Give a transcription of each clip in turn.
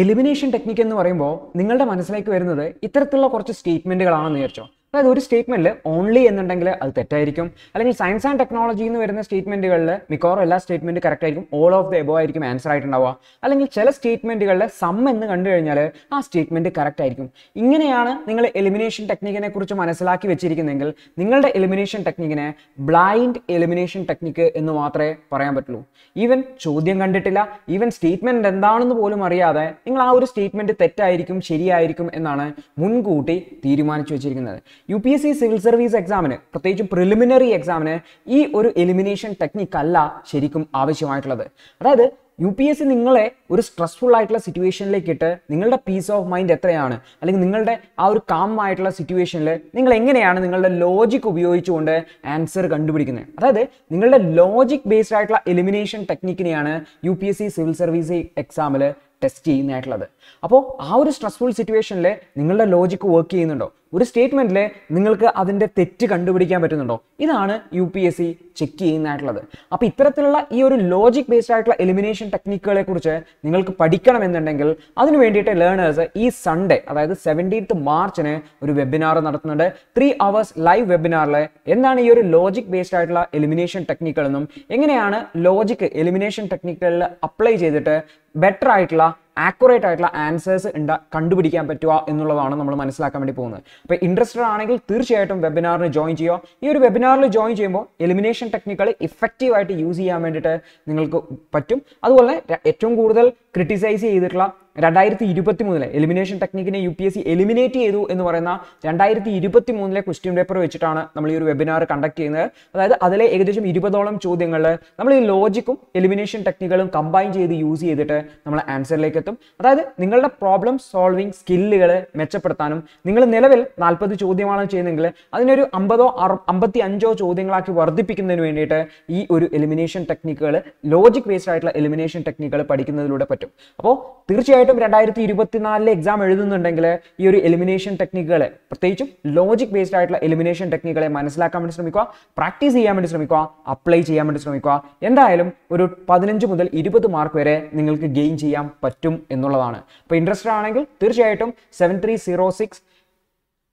elimination technique എന്ന് പറയുമ്പോൾ നിങ്ങളുടെ മനസ്സിലേക്ക് വരുന്നത് ഇത്തരത്തിലുള്ള കുറച്ച് സ്റ്റേറ്റ്മെൻറ്റുകളാണെന്ന് വിചാരിച്ചോ അതായത് ഒരു സ്റ്റേറ്റ്മെന്റിൽ ഓൺലി എന്നുണ്ടെങ്കിൽ അത് തെറ്റായിരിക്കും അല്ലെങ്കിൽ സയൻസ് ആൻഡ് ടെക്നോളജി എന്ന് വരുന്ന സ്റ്റേറ്റ്മെന്റുകളിൽ മിക്കവാറും എല്ലാ സ്റ്റേറ്റ്മെന്റ് കറക്റ്റ് ആയിരിക്കും ഓൾ ഓഫ് ദ എബോ ആയിരിക്കും ആൻസർ ആയിട്ടുണ്ടാവുക അല്ലെങ്കിൽ ചില സ്റ്റേറ്റ്മെന്റുകളിൽ സം എന്ന് കണ്ടു കഴിഞ്ഞാൽ ആ സ്റ്റേറ്റ്മെന്റ് കറക്റ്റ് ആയിരിക്കും ഇങ്ങനെയാണ് നിങ്ങൾ എലിമിനേഷൻ ടെക്നിക്കിനെ കുറിച്ച് മനസ്സിലാക്കി വെച്ചിരിക്കുന്നെങ്കിൽ നിങ്ങളുടെ എലിമിനേഷൻ ടെക്നിക്കിനെ ബ്ലൈൻഡ് എലിമിനേഷൻ ടെക്നിക്ക് എന്ന് മാത്രമേ പറയാൻ പറ്റുള്ളൂ ഈവൻ ചോദ്യം കണ്ടിട്ടില്ല ഈവൻ സ്റ്റേറ്റ്മെന്റ് എന്താണെന്ന് പോലും അറിയാതെ നിങ്ങൾ ആ ഒരു സ്റ്റേറ്റ്മെന്റ് തെറ്റായിരിക്കും ശരിയായിരിക്കും എന്നാണ് മുൻകൂട്ടി തീരുമാനിച്ചു വെച്ചിരിക്കുന്നത് U P S C civil service എക്സാമിന് പ്രത്യേകിച്ചും പ്രിലിമിനറി എക്സാമിന് ഈ ഒരു എലിമിനേഷൻ ടെക്നിക് അല്ല ശരിക്കും ആവശ്യമായിട്ടുള്ളത് അതായത് യു പി എസ് സി നിങ്ങളെ ഒരു സ്ട്രെസ്ഫുൾ ആയിട്ടുള്ള സിറ്റുവേഷനിലേക്ക് ഇട്ട് നിങ്ങളുടെ പീസ് ഓഫ് മൈൻഡ് എത്രയാണ് അല്ലെങ്കിൽ നിങ്ങളുടെ ആ ഒരു കാം ആയിട്ടുള്ള സിറ്റുവേഷനിൽ നിങ്ങൾ എങ്ങനെയാണ് നിങ്ങളുടെ ലോജിക് ഉപയോഗിച്ചുകൊണ്ട് ആൻസർ കണ്ടുപിടിക്കുന്നത് അതായത് നിങ്ങളുടെ ലോജിക് ബേസ്ഡ് ആയിട്ടുള്ള എലിമിനേഷൻ ടെക്നിക്കിനെയാണ് U P S C civil service എക്സാമിൽ ടെസ്റ്റ് ചെയ്യുന്നതായിട്ടുള്ളത് അപ്പോൾ ആ ഒരു സ്ട്രെസ്ഫുൾ സിറ്റുവേഷനിൽ നിങ്ങളുടെ ലോജിക്ക് വർക്ക് ചെയ്യുന്നുണ്ടോ ഒരു സ്റ്റേറ്റ്മെൻറ്റിൽ നിങ്ങൾക്ക് അതിൻ്റെ തെറ്റ് കണ്ടുപിടിക്കാൻ പറ്റുന്നുണ്ടോ ഇതാണ് U P S C check ചെയ്യുന്നതായിട്ടുള്ളത് അപ്പോൾ ഇത്തരത്തിലുള്ള ഈ ഒരു ലോജിക് ബേസ്ഡ് ആയിട്ടുള്ള എലിമിനേഷൻ ടെക്നിക്കുകളെ കുറിച്ച് നിങ്ങൾക്ക് പഠിക്കണമെന്നുണ്ടെങ്കിൽ അതിന് വേണ്ടിയിട്ട് ലേണേഴ്സ് ഈ സൺഡേ അതായത് സെവൻറ്റീൻത്ത് മാർച്ചിന് ഒരു വെബിനാർ നടത്തുന്നുണ്ട് ത്രീ അവേഴ്സ് ലൈവ് വെബിനാറിൽ എന്താണ് ഈ ഒരു ലോജിക് ബേസ്ഡ് ആയിട്ടുള്ള എലിമിനേഷൻ ടെക്നിക്കുകളെന്നും എങ്ങനെയാണ് ലോജിക് എലിമിനേഷൻ ടെക്നിക്കുകളിൽ അപ്ലൈ ചെയ്തിട്ട് பெட்டர் ஆகிக்கலாம் ആക്യുറേറ്റ് ആയിട്ടുള്ള ആൻസേഴ്സ് ഉണ്ടാ കണ്ടുപിടിക്കാൻ പറ്റുക എന്നുള്ളതാണ് നമ്മൾ മനസ്സിലാക്കാൻ വേണ്ടി പോകുന്നത് അപ്പോൾ ഇൻട്രസ്റ്റഡ് ആണെങ്കിൽ തീർച്ചയായിട്ടും വെബിനാറിന് ജോയിൻ ചെയ്യുക ഈ ഒരു വെബിനാറിൽ ജോയിൻ ചെയ്യുമ്പോൾ എലിമിനേഷൻ ടെക്നിക്കുകൾ ഇഫക്റ്റീവായിട്ട് യൂസ് ചെയ്യാൻ വേണ്ടിയിട്ട് നിങ്ങൾക്ക് പറ്റും അതുപോലെ ഏറ്റവും കൂടുതൽ ക്രിട്ടിസൈസ് ചെയ്തിട്ടുള്ള രണ്ടായിരത്തി ഇരുപത്തി മൂന്നിലെ എലിമിനേഷൻ ടെക്നിക്കിനെ U P S C eliminate ചെയ്തു എന്ന് പറയുന്ന രണ്ടായിരത്തി ഇരുപത്തി മൂന്നിലെ ക്വസ്റ്റ്യൻ പേപ്പർ വെച്ചിട്ടാണ് നമ്മൾ ഈ ഒരു വെബിനാർ കണ്ടക്ട് ചെയ്യുന്നത് അതായത് അതിലെ ഏകദേശം ഇരുപതോളം ചോദ്യങ്ങൾ നമ്മൾ ഈ ലോജിക്കും എലിമിനേഷൻ ടെക്നിക്കുകളും കമ്പൈൻ ചെയ്ത് യൂസ് ചെയ്തിട്ട് നമ്മൾ ആൻസറിലേക്ക് എത്തും കിട്ടും അതായത് നിങ്ങളുടെ പ്രോബ്ലം സോൾവിങ് സ്കില്ലുകൾ മെച്ചപ്പെടുത്താനും നിങ്ങൾ നിലവിൽ നാൽപ്പത് ചോദ്യമാണ് ചെയ്യുന്നതെങ്കിൽ അതിനൊരു അമ്പതോ അമ്പത്തി അഞ്ചോ ചോദ്യങ്ങളാക്കി വർദ്ധിപ്പിക്കുന്നതിന് വേണ്ടിയിട്ട് ഈ ഒരു എലിമിനേഷൻ ടെക്നിക്കുകൾ ലോജിക് ബേസ്ഡ് ആയിട്ടുള്ള എലിമിനേഷൻ ടെക്നിക്കുകൾ പഠിക്കുന്നതിലൂടെ പറ്റും അപ്പോൾ തീർച്ചയായിട്ടും രണ്ടായിരത്തി ഇരുപത്തിനാലിലെ എക്സാം എഴുതുന്നുണ്ടെങ്കിൽ ഈ ഒരു എലിമിനേഷൻ ടെക്നിക്കുകളെ പ്രത്യേകിച്ചും ലോജിക് ബേസ്ഡ് ആയിട്ടുള്ള എലിമിനേഷൻ ടെക്നിക്കുകളെ മനസ്സിലാക്കാൻ വേണ്ടി ശ്രമിക്കുക പ്രാക്ടീസ് ചെയ്യാൻ വേണ്ടി ശ്രമിക്കുക അപ്ലൈ ചെയ്യാൻ വേണ്ടി ശ്രമിക്കുക എന്തായാലും ഒരു പതിനഞ്ച് മുതൽ ഇരുപത് മാർക്ക് വരെ നിങ്ങൾക്ക് ഗെയിൻ ചെയ്യാൻ പറ്റും എന്നുള്ളതാണ് അപ്പോൾ ഇൻട്രസ്റ്റഡ് ആണെങ്കിൽ തീർച്ചയായിട്ടും seven three zero six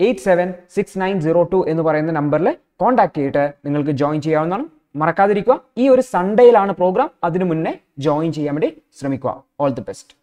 eight seven six nine zero two എന്ന് പറയുന്ന നമ്പറിൽ കോൺടാക്ട് ചെയ്തിട്ട് നിങ്ങൾക്ക് ജോയിൻ ചെയ്യാവുന്നതാണ് മറക്കാതിരിക്കുക ഈ ഒരു സൺഡേയിലാണ് പ്രോഗ്രാം അതിനു മുന്നേ ജോയിൻ ചെയ്യാൻ വേണ്ടി ശ്രമിക്കുക ഓൾ ദി ബെസ്റ്റ്